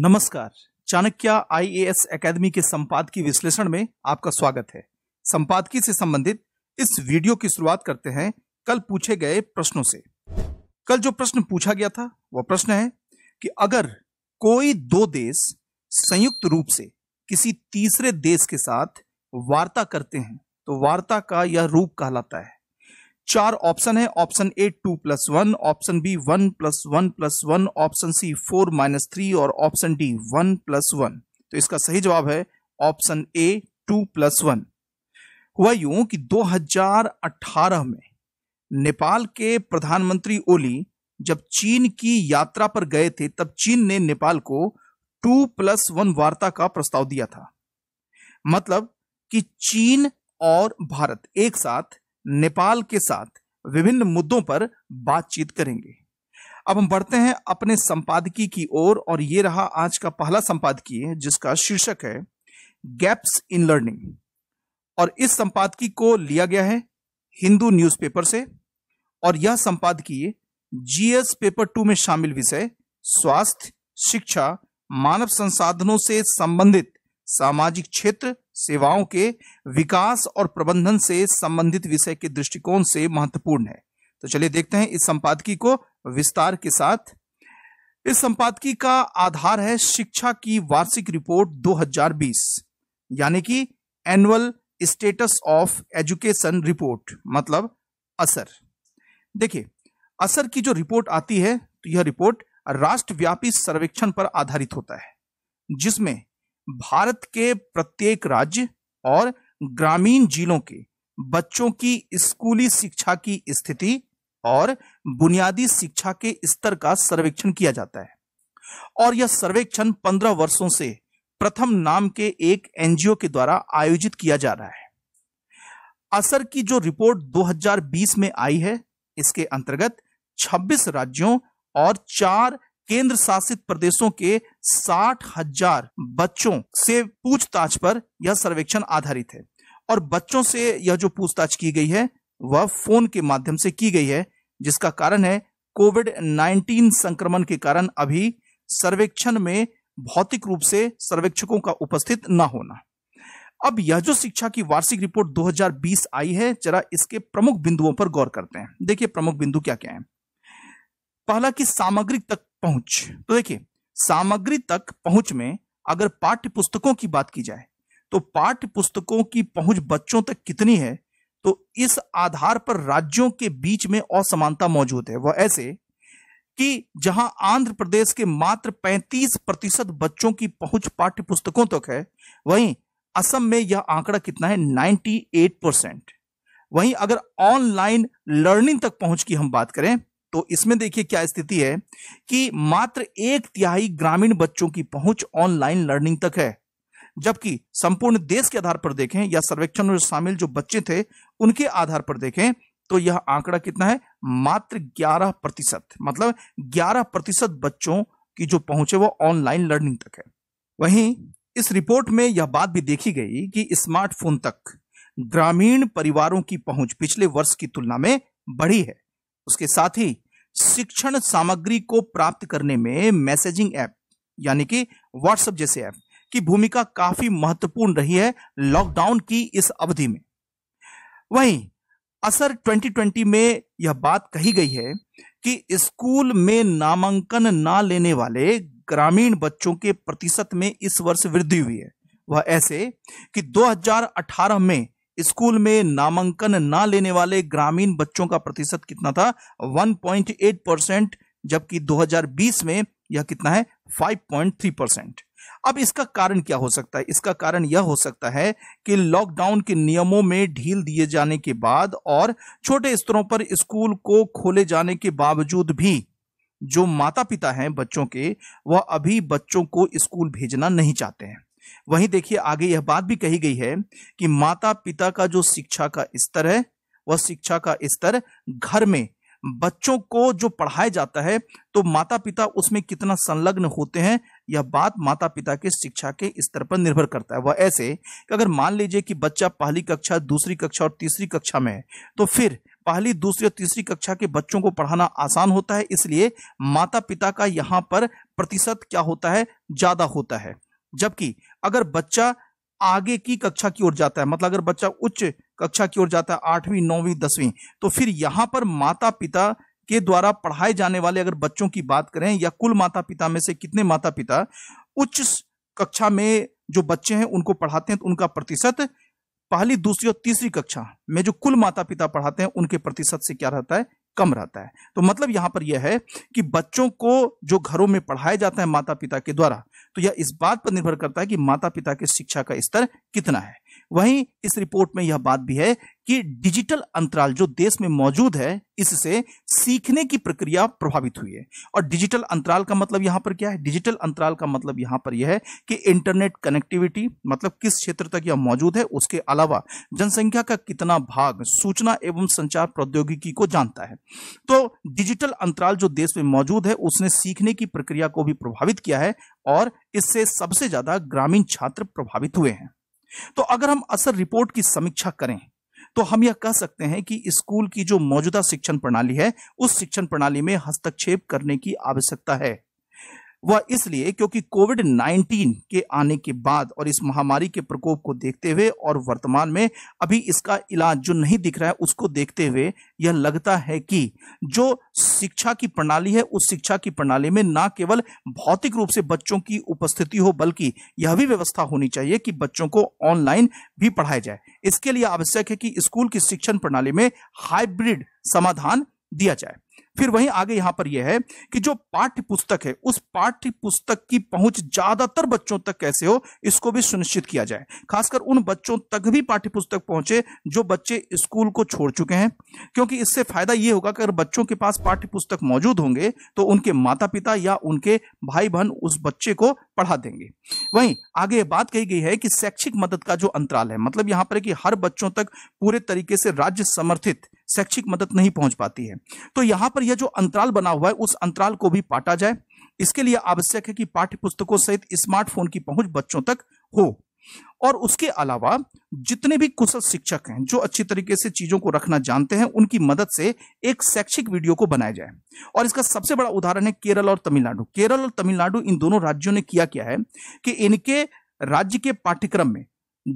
नमस्कार Chanakya IAS academy के संपादकीय विश्लेषण में आपका स्वागत है संपादकीय से संबंधित इस वीडियो की शुरुआत करते हैं कल पूछे गए प्रश्नों से कल जो प्रश्न पूछा गया था वह प्रश्न है कि अगर कोई दो देश संयुक्त रूप से किसी तीसरे देश के साथ वार्ता करते हैं तो वार्ता का यह रूप कहलाता है चार ऑप्शन है option A two plus one option B one plus one plus one option C four minus three और option D one plus one तो इसका सही जवाब है option A two plus one हुआ यूं कि 2018 में नेपाल के प्रधानमंत्री ओली जब चीन की यात्रा पर गए थे तब चीन ने नेपाल को टू प्लस वन वार्ता का प्रस्ताव दिया था मतलब कि चीन और भारत एक साथ नेपाल के साथ विभिन्न मुद्दों पर बातचीत करेंगे अब हम बढ़ते हैं अपने संपादकीय की ओर और ये रहा आज का पहला संपादकीय जिसका शीर्षक है गैप्स इन लर्निंग और इस संपादकीय को लिया गया है हिंदू न्यूज़पेपर से और यह संपादकीय जीएस पेपर टू में शामिल विषय स्वास्थ्य शिक्षा मानव संसाधनों से संबंधित सामाजिक क्षेत्र सेवाओं के विकास और प्रबंधन से संबंधित विषय के दृष्टिकोण से महत्वपूर्ण है तो चलिए देखते हैं इस संपादकी को विस्तार के साथ इस संपादकी का आधार है शिक्षा की वार्षिक रिपोर्ट 2020 यानी कि annual status of education report मतलब असर देखिए असर की जो रिपोर्ट आती है तो यह रिपोर्ट राष्ट्रव्यापी सर्वेक्षण पर आधारित होता है जिसमें भारत के प्रत्येक राज्य और ग्रामीण जिलों के बच्चों की स्कूली शिक्षा की स्थिति और बुनियादी शिक्षा के स्तर का सर्वेक्षण किया जाता है और यह सर्वेक्षण पंद्रह वर्षों से प्रथम नाम के एक एनजीओ के द्वारा आयोजित किया जा रहा है असर की जो रिपोर्ट 2020 में आई है इसके अंतर्गत 26 राज्यों और चार केंद्र शासित प्रदेशों के साठ हजार बच्चों से पूछताछ पर यह सर्वेक्षण आधारित है और बच्चों से यह जो पूछताछ की गई है वह फोन के माध्यम से की गई है जिसका कारण है कोविड 19 संक्रमण के कारण अभी सर्वेक्षण में भौतिक रूप से सर्वेक्षकों का उपस्थित न होना अब यह जो शिक्षा की वार्षिक रिपोर्ट 2020 आई है जरा इसके प्रमुख बिंदुओं पर गौर करते हैं देखिए प्रमुख बिंदु क्या क्या है पहला कि सामग्री तक पहुंच तो देखिए सामग्री तक पहुंच में अगर पाठ्य पुस्तकों की बात की जाए तो पाठ्य पुस्तकों की पहुंच बच्चों तक कितनी है तो इस आधार पर राज्यों के बीच में असमानता मौजूद है वह ऐसे कि जहां आंध्र प्रदेश के मात्र 35 प्रतिशत बच्चों की पहुंच पाठ्य पुस्तकों तक है वहीं असम में यह आंकड़ा कितना है 98 परसेंट वहीं अगर ऑनलाइन लर्निंग तक पहुंच की हम बात करें तो इसमें देखिए क्या स्थिति है कि मात्र एक तिहाई ग्रामीण बच्चों की पहुंच ऑनलाइन लर्निंग तक है जबकि संपूर्ण देश के आधार पर देखें या सर्वेक्षण में शामिल जो बच्चे थे उनके आधार पर देखें तो यह आंकड़ा कितना है मात्र 11 प्रतिशत मतलब 11 प्रतिशत बच्चों की जो पहुंच है वो ऑनलाइन लर्निंग तक है वहीं इस रिपोर्ट में यह बात भी देखी गई कि स्मार्टफोन तक ग्रामीण परिवारों की पहुंच पिछले वर्ष की तुलना में बढ़ी है उसके साथ ही शिक्षण सामग्री को प्राप्त करने में मैसेजिंग ऐप यानी कि व्हाट्सएप जैसे ऐप की भूमिका काफी महत्वपूर्ण रही है लॉकडाउन की इस अवधि में वहीं असर 2020 में यह बात कही गई है कि स्कूल में नामांकन ना लेने वाले ग्रामीण बच्चों के प्रतिशत में इस वर्ष वृद्धि हुई है वह ऐसे कि 2018 में स्कूल में नामांकन ना लेने वाले ग्रामीण बच्चों का प्रतिशत कितना था 1.8 परसेंट जबकि 2020 में यह कितना है 5.3 परसेंट अब इसका कारण क्या हो सकता है इसका कारण यह हो सकता है कि लॉकडाउन के नियमों में ढील दिए जाने के बाद और छोटे स्तरों पर स्कूल को खोले जाने के बावजूद भी जो माता पिता हैं बच्चों के वह अभी बच्चों को स्कूल भेजना नहीं चाहते हैं वहीं देखिए आगे यह बात भी कही गई है कि माता पिता का जो शिक्षा का स्तर है वह शिक्षा का स्तर घर में बच्चों को जो पढ़ाया जाता है तो माता पिता उसमें कितना संलग्न होते हैं यह बात माता पिता के शिक्षा के स्तर पर निर्भर करता है वह ऐसे कि अगर मान लीजिए कि बच्चा पहली कक्षा दूसरी कक्षा और तीसरी कक्षा में है तो फिर पहली दूसरी और तीसरी कक्षा के बच्चों को पढ़ाना आसान होता है इसलिए माता पिता का यहाँ पर प्रतिशत क्या होता है ज़्यादा होता है जबकि अगर बच्चा आगे की कक्षा की ओर जाता है मतलब अगर बच्चा उच्च कक्षा की ओर जाता है आठवीं नौवीं दसवीं तो फिर यहां पर माता पिता के द्वारा पढ़ाए जाने वाले अगर बच्चों की बात करें या कुल माता पिता में से कितने माता पिता उच्च कक्षा में जो बच्चे हैं उनको पढ़ाते हैं तो उनका प्रतिशत पहली दूसरी और तीसरी कक्षा में जो कुल माता पिता पढ़ाते हैं उनके प्रतिशत से क्या रहता है कम रहता है तो मतलब यहाँ पर यह है कि बच्चों को जो घरों में पढ़ाया जाता है माता पिता के द्वारा तो यह इस बात पर निर्भर करता है कि माता पिता के शिक्षा का स्तर कितना है वहीं इस रिपोर्ट में यह बात भी है कि डिजिटल अंतराल जो देश में मौजूद है इससे सीखने की प्रक्रिया प्रभावित हुई है और डिजिटल अंतराल का मतलब यहां पर क्या है डिजिटल अंतराल का मतलब यहां पर यह है कि इंटरनेट कनेक्टिविटी मतलब किस क्षेत्र तक यह मौजूद है उसके अलावा जनसंख्या का कितना भाग सूचना एवं संचार प्रौद्योगिकी को जानता है तो डिजिटल अंतराल जो देश में मौजूद है उसने सीखने की प्रक्रिया को भी प्रभावित किया है और इससे सबसे ज्यादा ग्रामीण छात्र प्रभावित हुए हैं तो अगर हम असर रिपोर्ट की समीक्षा करें तो हम यह कह सकते हैं कि स्कूल की जो मौजूदा शिक्षण प्रणाली है उस शिक्षण प्रणाली में हस्तक्षेप करने की आवश्यकता है वह इसलिए क्योंकि कोविड 19 के आने के बाद और इस महामारी के प्रकोप को देखते हुए और वर्तमान में अभी इसका इलाज जो नहीं दिख रहा है उसको देखते हुए यह लगता है कि जो शिक्षा की प्रणाली है उस शिक्षा की प्रणाली में ना केवल भौतिक रूप से बच्चों की उपस्थिति हो बल्कि यह भी व्यवस्था होनी चाहिए कि बच्चों को ऑनलाइन भी पढ़ाया जाए इसके लिए आवश्यक है कि स्कूल की शिक्षण प्रणाली में हाइब्रिड समाधान दिया जाए फिर वहीं आगे यहां पर यह है कि जो पाठ्य पुस्तक है उस पाठ्य पुस्तक की पहुंच ज्यादातर बच्चों तक कैसे हो इसको भी सुनिश्चित किया जाए खासकर उन बच्चों तक भी पाठ्य पुस्तक पहुंचे जो बच्चे स्कूल को छोड़ चुके हैं क्योंकि इससे फायदा यह होगा कि अगर बच्चों के पास पाठ्य पुस्तक मौजूद होंगे तो उनके माता पिता या उनके भाई बहन उस बच्चे को पढ़ा देंगे वहीं आगे बात कही गई है कि शैक्षिक मदद का जो अंतराल है मतलब यहां पर कि हर बच्चों तक पूरे तरीके से राज्य समर्थित शैक्षिक मदद नहीं पहुंच पाती है तो यहाँ पर यह जो अंतराल बना हुआ है उस अंतराल को भी पाटा जाए इसके लिए आवश्यक है कि पाठ्य पुस्तकों सहित स्मार्टफोन की पहुंच बच्चों तक हो और उसके अलावा जितने भी कुशल शिक्षक हैं जो अच्छी तरीके से चीजों को रखना जानते हैं उनकी मदद से एक शैक्षिक वीडियो को बनाया जाए और इसका सबसे बड़ा उदाहरण है केरल और तमिलनाडु केरल और तमिलनाडु इन दोनों राज्यों ने किया क्या है कि इनके राज्य के पाठ्यक्रम में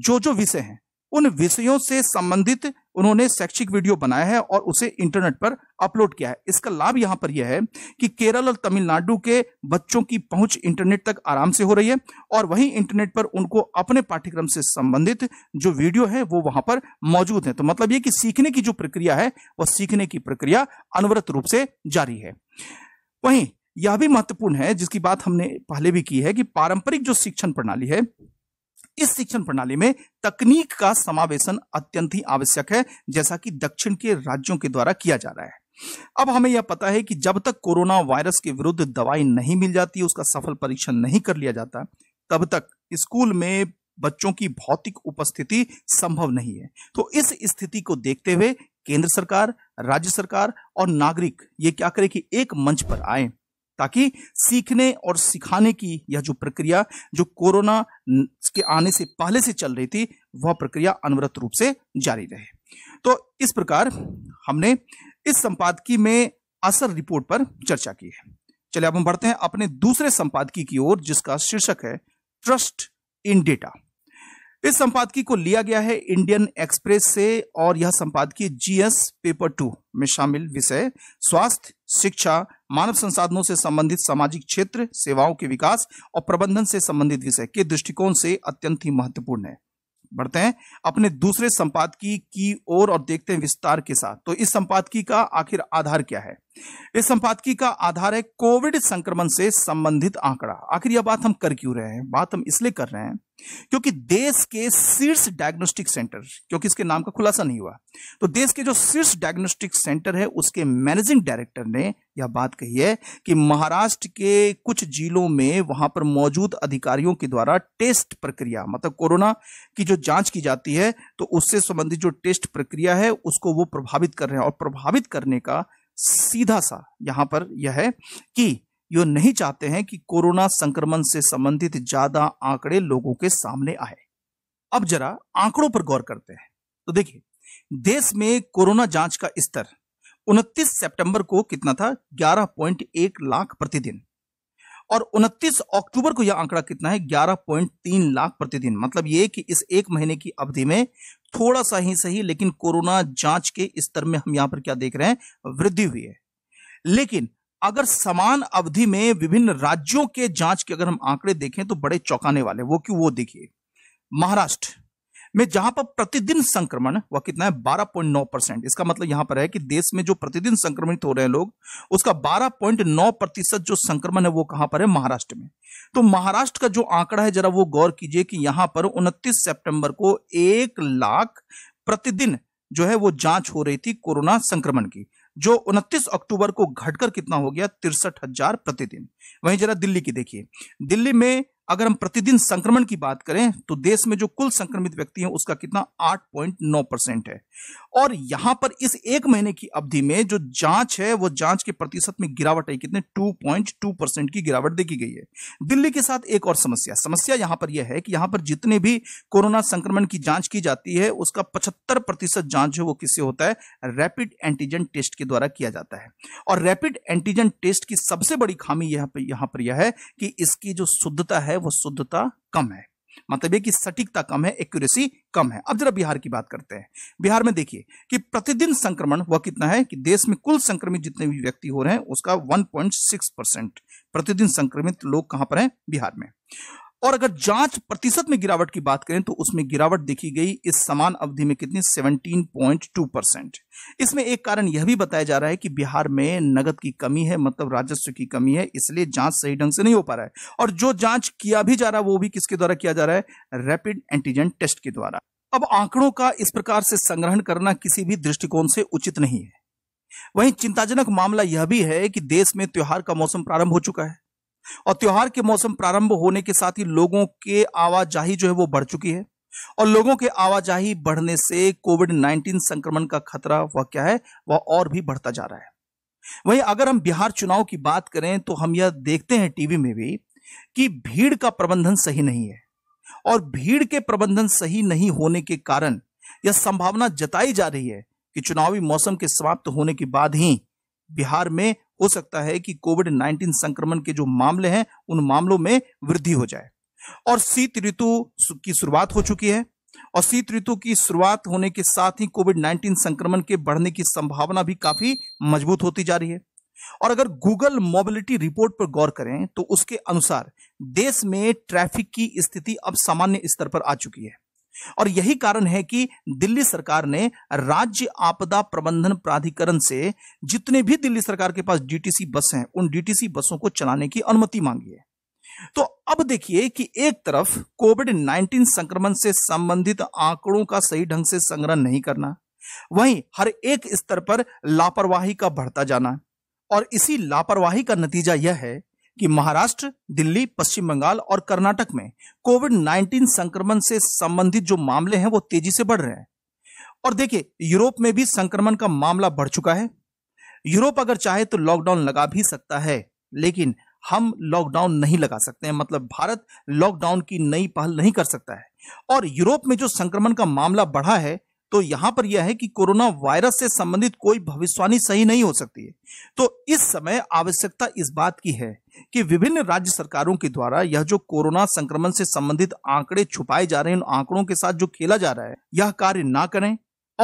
जो जो विषय हैं उन विषयों से संबंधित उन्होंने शैक्षिक वीडियो बनाया है और उसे इंटरनेट पर अपलोड किया है इसका लाभ यहाँ पर यह है कि केरल और तमिलनाडु के बच्चों की पहुंच इंटरनेट तक आराम से हो रही है और वहीं इंटरनेट पर उनको अपने पाठ्यक्रम से संबंधित जो वीडियो है वो वहां पर मौजूद है तो मतलब ये कि सीखने की जो प्रक्रिया है वह सीखने की प्रक्रिया अनवरत रूप से जारी है वहीं यह भी महत्वपूर्ण है जिसकी बात हमने पहले भी की है कि पारंपरिक जो शिक्षण प्रणाली है इस शिक्षण प्रणाली में तकनीक का समावेशन अत्यंत ही आवश्यक है जैसा कि दक्षिण के राज्यों के द्वारा किया जा रहा है अब हमें यह पता है कि जब तक कोरोना वायरस के विरुद्ध दवाई नहीं मिल जाती उसका सफल परीक्षण नहीं कर लिया जाता तब तक स्कूल में बच्चों की भौतिक उपस्थिति संभव नहीं है तो इस स्थिति को देखते हुए केंद्र सरकार राज्य सरकार और नागरिक ये क्या करे कि एक मंच पर आए ताकि सीखने और सिखाने की यह जो प्रक्रिया जो कोरोना के आने से पहले से चल रही थी वह प्रक्रिया अनवरत रूप से जारी रहे तो इस प्रकार हमने इस संपादकीय में असर रिपोर्ट पर चर्चा की है चलिए अब हम बढ़ते हैं अपने दूसरे संपादकीय की ओर जिसका शीर्षक है ट्रस्ट इन डेटा इस संपादकी को लिया गया है इंडियन एक्सप्रेस से और यह संपादकीय जीएस पेपर टू में शामिल विषय स्वास्थ्य शिक्षा मानव संसाधनों से संबंधित सामाजिक क्षेत्र सेवाओं के विकास और प्रबंधन से संबंधित विषय के दृष्टिकोण से अत्यंत ही महत्वपूर्ण है बढ़ते हैं अपने दूसरे संपादकीय की ओर और देखते हैं विस्तार के साथ तो इस संपादकीय का आखिर आधार क्या है इस संपादकीय का आधार है कोविड संक्रमण से संबंधित आंकड़ा आखिर यह बात हम कर क्यों रहे हैं बात हम इसलिए कर रहे हैं क्योंकि देश के शीर्ष डायग्नोस्टिक सेंटर क्योंकि इसके नाम का खुलासा नहीं हुआ तो देश के जो शीर्ष डायग्नोस्टिक सेंटर है उसके मैनेजिंग डायरेक्टर ने यह बात कही है कि महाराष्ट्र के कुछ जिलों में वहां पर मौजूद अधिकारियों के द्वारा टेस्ट प्रक्रिया मतलब कोरोना की जो जांच की जाती है तो उससे संबंधित जो टेस्ट प्रक्रिया है उसको वो प्रभावित कर रहे हैं और प्रभावित करने का सीधा सा यहां पर यह है कि यो नहीं चाहते हैं कि कोरोना संक्रमण से संबंधित ज्यादा आंकड़े लोगों के सामने आए अब जरा आंकड़ों पर गौर करते हैं तो देखिए देश में कोरोना जांच का स्तर 29 सितंबर को कितना था 11.1 लाख प्रतिदिन और 29 अक्टूबर को यह आंकड़ा कितना है 11.3 लाख प्रतिदिन मतलब ये कि इस एक महीने की अवधि में थोड़ा सा ही सही लेकिन कोरोना जांच के स्तर में हम यहां पर क्या देख रहे हैं वृद्धि हुई है लेकिन अगर समान अवधि में विभिन्न राज्यों के जांच के अगर हम आंकड़े देखें तो बड़े चौंकाने वाले वो क्यों वो देखिए महाराष्ट्र में जहां पर प्रतिदिन संक्रमण वह कितना है 12.9 नौ परसेंट इसका मतलब यहां पर है कि देश में जो प्रतिदिन संक्रमित हो रहे हैं लोग उसका 12.9 प्रतिशत जो संक्रमण है वो कहां पर है महाराष्ट्र में तो महाराष्ट्र का जो आंकड़ा है जरा वो गौर कीजिए कि यहां पर उनतीस सेप्टेम्बर को एक लाख प्रतिदिन जो है वो जांच हो रही थी कोरोना संक्रमण की जो 29 अक्टूबर को घटकर कितना हो गया तिरसठ हजार प्रतिदिन वहीं जरा दिल्ली की देखिए दिल्ली में अगर हम प्रतिदिन संक्रमण की बात करें तो देश में जो कुल संक्रमित व्यक्ति हैं उसका कितना 8.9 परसेंट है और यहां पर इस एक महीने की अवधि में जो जांच है वो जांच के प्रतिशत में गिरावट है कितने 2.2 परसेंट की गिरावट देखी गई है दिल्ली के साथ एक और समस्या समस्या यहां पर यह है कि यहां पर जितने भी कोरोना संक्रमण की जांच की जाती है उसका पचहत्तर प्रतिशत जांच है वो किससे होता है रैपिड एंटीजन टेस्ट के द्वारा किया जाता है और रैपिड एंटीजन टेस्ट की सबसे बड़ी खामी यहां पर यह है कि इसकी जो शुद्धता है वो शुद्धता कम है मतलब ये कि सटीकता कम है एक्यूरेसी कम है अब जरा बिहार की बात करते हैं बिहार में देखिए कि प्रतिदिन संक्रमण वह कितना है कि देश में कुल संक्रमित जितने भी व्यक्ति हो रहे हैं उसका 1.6 परसेंट प्रतिदिन संक्रमित लोग कहां पर हैं बिहार में और अगर जांच प्रतिशत में गिरावट की बात करें तो उसमें गिरावट देखी गई इस समान अवधि में कितनी 17.2 परसेंट इसमें एक कारण यह भी बताया जा रहा है कि बिहार में नगद की कमी है मतलब राजस्व की कमी है इसलिए जांच सही ढंग से नहीं हो पा रहा है और जो जांच किया भी जा रहा है वो भी किसके द्वारा किया जा रहा है रैपिड एंटीजन टेस्ट के द्वारा अब आंकड़ों का इस प्रकार से संग्रहण करना किसी भी दृष्टिकोण से उचित नहीं है वहीं चिंताजनक मामला यह भी है कि देश में त्योहार का मौसम प्रारंभ हो चुका है और त्योहार के मौसम प्रारंभ होने के साथ ही लोगों के आवाजाही जो है वो बढ़ चुकी है और लोगों के आवाजाही बढ़ने से कोविड 19 संक्रमण का खतरा वह क्या है वह और भी बढ़ता जा रहा है वहीं अगर हम बिहार चुनाव की बात करें तो हम यह देखते हैं टीवी में भी कि भीड़ का प्रबंधन सही नहीं है और भीड़ के प्रबंधन सही नहीं होने के कारण यह संभावना जताई जा रही है कि चुनावी मौसम के समाप्त होने के बाद ही बिहार में हो सकता है कि कोविड 19 संक्रमण के जो मामले हैं उन मामलों में वृद्धि हो जाए और शीत ऋतु की शुरुआत हो चुकी है और शीत ऋतु की शुरुआत होने के साथ ही कोविड 19 संक्रमण के बढ़ने की संभावना भी काफी मजबूत होती जा रही है और अगर गूगल मोबिलिटी रिपोर्ट पर गौर करें तो उसके अनुसार देश में ट्रैफिक की स्थिति अब सामान्य स्तर पर आ चुकी है और यही कारण है कि दिल्ली सरकार ने राज्य आपदा प्रबंधन प्राधिकरण से जितने भी दिल्ली सरकार के पास डीटीसी बस हैं उन डीटीसी बसों को चलाने की अनुमति मांगी है तो अब देखिए कि एक तरफ कोविड 19 संक्रमण से संबंधित आंकड़ों का सही ढंग से संग्रह नहीं करना वहीं हर एक स्तर पर लापरवाही का बढ़ता जाना और इसी लापरवाही का नतीजा यह है कि महाराष्ट्र दिल्ली पश्चिम बंगाल और कर्नाटक में कोविड 19 संक्रमण से संबंधित जो मामले हैं वो तेजी से बढ़ रहे हैं और देखिए यूरोप में भी संक्रमण का मामला बढ़ चुका है यूरोप अगर चाहे तो लॉकडाउन लगा भी सकता है लेकिन हम लॉकडाउन नहीं लगा सकते हैं मतलब भारत लॉकडाउन की नई पहल नहीं कर सकता है और यूरोप में जो संक्रमण का मामला बढ़ा है तो यहां पर यह है कि कोरोना वायरस से संबंधित कोई भविष्यवाणी सही नहीं हो सकती है तो इस समय आवश्यकता इस बात की है कि विभिन्न राज्य सरकारों के द्वारा यह जो कोरोना संक्रमण से संबंधित आंकड़े छुपाए जा रहे हैं उन आंकड़ों के साथ जो खेला जा रहा है यह कार्य ना करें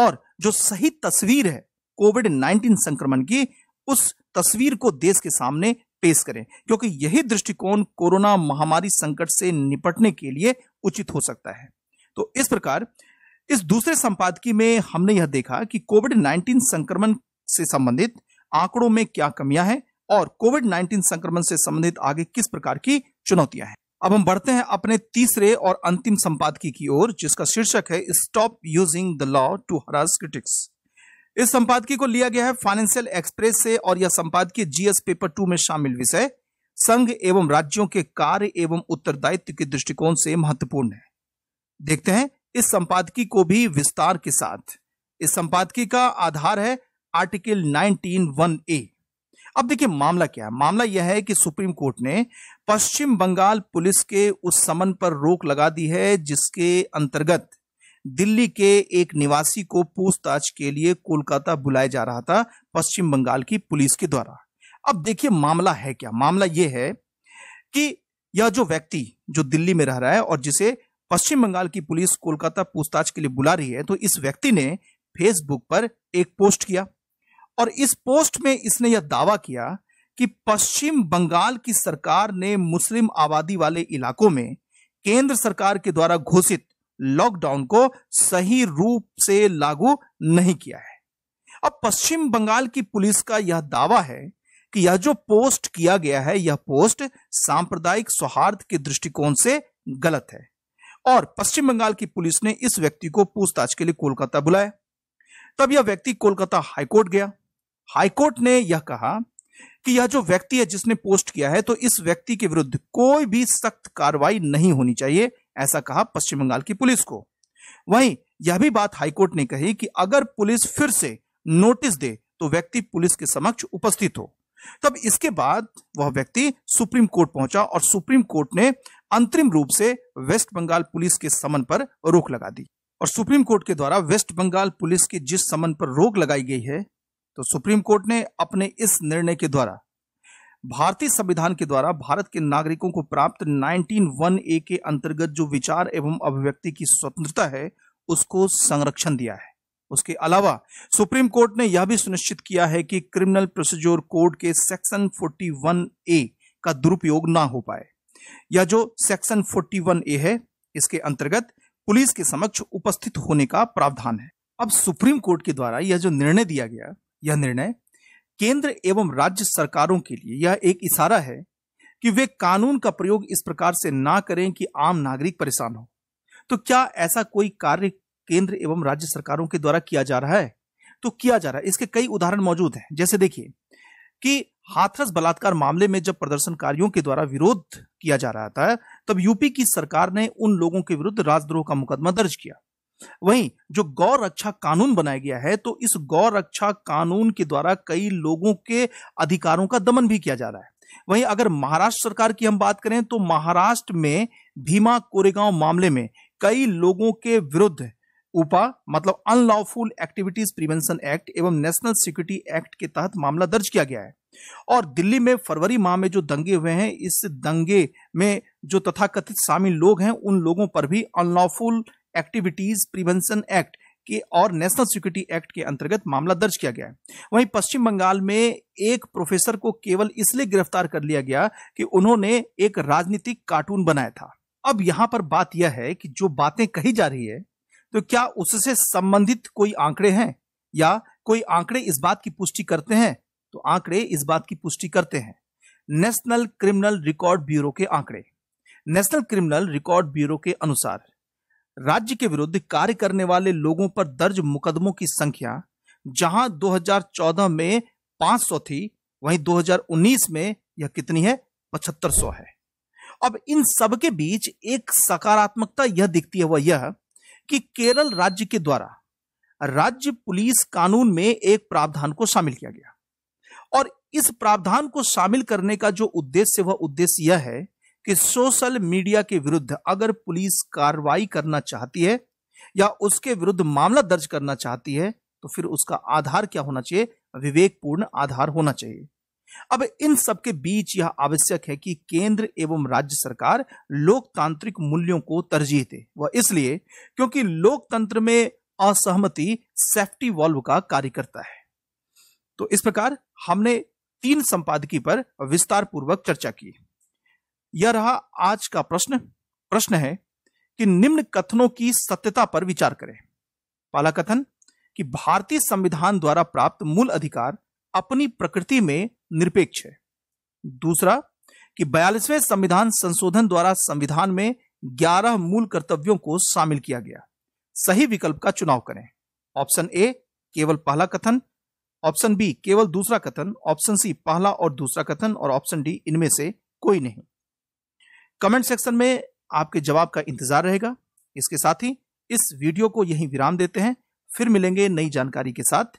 और जो सही तस्वीर है कोविड नाइन्टीन संक्रमण की उस तस्वीर को देश के सामने पेश करें क्योंकि यही दृष्टिकोण कोरोना महामारी संकट से निपटने के लिए उचित हो सकता है तो इस प्रकार इस दूसरे संपादकीय में हमने यह देखा कि कोविड 19 संक्रमण से संबंधित आंकड़ों में क्या कमियां हैं और कोविड 19 संक्रमण से संबंधित आगे किस प्रकार की चुनौतियां हैं अब हम बढ़ते हैं अपने तीसरे और अंतिम संपादकीय की ओर जिसका शीर्षक है stop using the law to harass critics इस संपादकीय को लिया गया है फाइनेंशियल एक्सप्रेस से और यह संपादकीय जीएस पेपर टू में शामिल विषय संघ एवं राज्यों के कार्य एवं उत्तरदायित्व के दृष्टिकोण से महत्वपूर्ण है देखते हैं इस संपादकी को भी विस्तार के साथ इस संपादकी का आधार है आर्टिकल 191 ए अब देखिए मामला क्या है मामला यह है कि सुप्रीम कोर्ट ने पश्चिम बंगाल पुलिस के उस समन पर रोक लगा दी है जिसके अंतर्गत दिल्ली के एक निवासी को पूछताछ के लिए कोलकाता बुलाया जा रहा था पश्चिम बंगाल की पुलिस के द्वारा अब देखिए मामला है क्या मामला यह है कि यह जो व्यक्ति जो दिल्ली में रह रहा है और जिसे पश्चिम बंगाल की पुलिस कोलकाता पूछताछ के लिए बुला रही है तो इस व्यक्ति ने फेसबुक पर एक पोस्ट किया और इस पोस्ट में इसने यह दावा किया कि पश्चिम बंगाल की सरकार ने मुस्लिम आबादी वाले इलाकों में केंद्र सरकार के द्वारा घोषित लॉकडाउन को सही रूप से लागू नहीं किया है अब पश्चिम बंगाल की पुलिस का यह दावा है कि यह जो पोस्ट किया गया है यह पोस्ट सांप्रदायिक सौहार्द के दृष्टिकोण से गलत है और पश्चिम बंगाल की पुलिस ने इस व्यक्ति को पूछताछ के लिए कोलकाता बुलाया तब यह व्यक्ति कोलकाता हाईकोर्ट गया हाईकोर्ट ने यह कहा कि यह जो व्यक्ति है जिसने पोस्ट किया है तो इस व्यक्ति के विरुद्ध कोई भी सख्त कार्रवाई नहीं होनी चाहिए ऐसा कहा पश्चिम बंगाल की पुलिस को वहीं यह भी बात हाईकोर्ट ने कही कि अगर पुलिस फिर से नोटिस दे तो व्यक्ति पुलिस के समक्ष उपस्थित हो तब तो इसके बाद वह व्यक्ति सुप्रीम कोर्ट पहुंचा और सुप्रीम कोर्ट ने अंतरिम रूप से वेस्ट बंगाल पुलिस के समन पर रोक लगा दी और सुप्रीम कोर्ट के द्वारा वेस्ट बंगाल पुलिस के जिस समन पर रोक लगाई गई है तो सुप्रीम कोर्ट ने अपने इस निर्णय के द्वारा भारतीय संविधान के द्वारा भारत के नागरिकों को प्राप्त 191 ए के अंतर्गत जो विचार एवं अभिव्यक्ति की स्वतंत्रता है उसको संरक्षण दिया है उसके अलावा सुप्रीम कोर्ट ने यह भी सुनिश्चित किया है कि क्रिमिनल प्रोसीजर कोड के सेक्शन 41 ए का दुरुपयोग ना हो पाए या जो सेक्शन 41 ए है इसके अंतर्गत पुलिस के समक्ष उपस्थित होने का प्रावधान है अब सुप्रीम कोर्ट के द्वारा यह जो निर्णय दिया गया यह निर्णय केंद्र एवं राज्य सरकारों के लिए यह एक इशारा है कि वे कानून का प्रयोग इस प्रकार से ना करें कि आम नागरिक परेशान हो तो क्या ऐसा कोई कार्य केंद्र एवं राज्य सरकारों के द्वारा किया जा रहा है तो किया जा रहा है इसके कई उदाहरण मौजूद हैं जैसे देखिए कि हाथरस बलात्कार मामले में जब प्रदर्शनकारियों के द्वारा विरोध किया जा रहा था तब यूपी की सरकार ने उन लोगों के विरुद्ध राजद्रोह का मुकदमा दर्ज किया वहीं जो गौ रक्षा कानून बनाया गया है तो इस गौ रक्षा कानून के द्वारा कई लोगों के अधिकारों का दमन भी किया जा रहा है वहीं अगर महाराष्ट्र सरकार की हम बात करें तो महाराष्ट्र में भीमा कोरेगांव मामले में कई लोगों के विरुद्ध उपा मतलब अनलॉफुल एक्टिविटीज प्रिवेंशन एक्ट एवं नेशनल सिक्योरिटी एक्ट के तहत मामला दर्ज किया गया है और दिल्ली में फरवरी माह में जो दंगे हुए हैं इस दंगे में जो तथाकथित शामिल लोग हैं उन लोगों पर भी अनलॉफुल एक्टिविटीज प्रिवेंशन एक्ट के और नेशनल सिक्योरिटी एक्ट के अंतर्गत मामला दर्ज किया गया है वहीं पश्चिम बंगाल में एक प्रोफेसर को केवल इसलिए गिरफ्तार कर लिया गया कि उन्होंने एक राजनीतिक कार्टून बनाया था अब यहां पर बात यह है कि जो बातें कही जा रही है तो क्या उससे संबंधित कोई आंकड़े हैं या कोई आंकड़े इस बात की पुष्टि करते हैं तो आंकड़े इस बात की पुष्टि करते हैं नेशनल क्रिमिनल रिकॉर्ड ब्यूरो के आंकड़े नेशनल क्रिमिनल रिकॉर्ड ब्यूरो के अनुसार राज्य के विरुद्ध कार्य करने वाले लोगों पर दर्ज मुकदमों की संख्या जहां 2014 में 500 थी वहीं 2019 में यह कितनी है 7500 है अब इन सबके बीच एक सकारात्मकता यह दिखती है वह यह कि केरल राज्य के द्वारा राज्य पुलिस कानून में एक प्रावधान को शामिल किया गया और इस प्रावधान को शामिल करने का जो उद्देश्य वह उद्देश्य यह है कि सोशल मीडिया के विरुद्ध अगर पुलिस कार्रवाई करना चाहती है या उसके विरुद्ध मामला दर्ज करना चाहती है तो फिर उसका आधार क्या होना चाहिए विवेकपूर्ण आधार होना चाहिए अब इन सबके बीच यह आवश्यक है कि केंद्र एवं राज्य सरकार लोकतांत्रिक मूल्यों को तरजीह दे वह इसलिए क्योंकि लोकतंत्र में असहमति सेफ्टी वॉल्व का कार्य करता है तो इस प्रकार हमने तीन संपादकी पर विस्तार पूर्वक चर्चा की यह रहा आज का प्रश्न प्रश्न है कि निम्न कथनों की सत्यता पर विचार करें पहला कथन कि भारतीय संविधान द्वारा प्राप्त मूल अधिकार अपनी प्रकृति में निरपेक्ष है दूसरा कि बयालीसवें संविधान संशोधन द्वारा संविधान में 11 मूल कर्तव्यों को शामिल किया गया सही विकल्प का चुनाव करें ऑप्शन ए केवल पहला कथन ऑप्शन बी केवल दूसरा कथन ऑप्शन सी पहला और दूसरा कथन और ऑप्शन डी इनमें से कोई नहीं कमेंट सेक्शन में आपके जवाब का इंतजार रहेगा इसके साथ ही इस वीडियो को यहीं विराम देते हैं फिर मिलेंगे नई जानकारी के साथ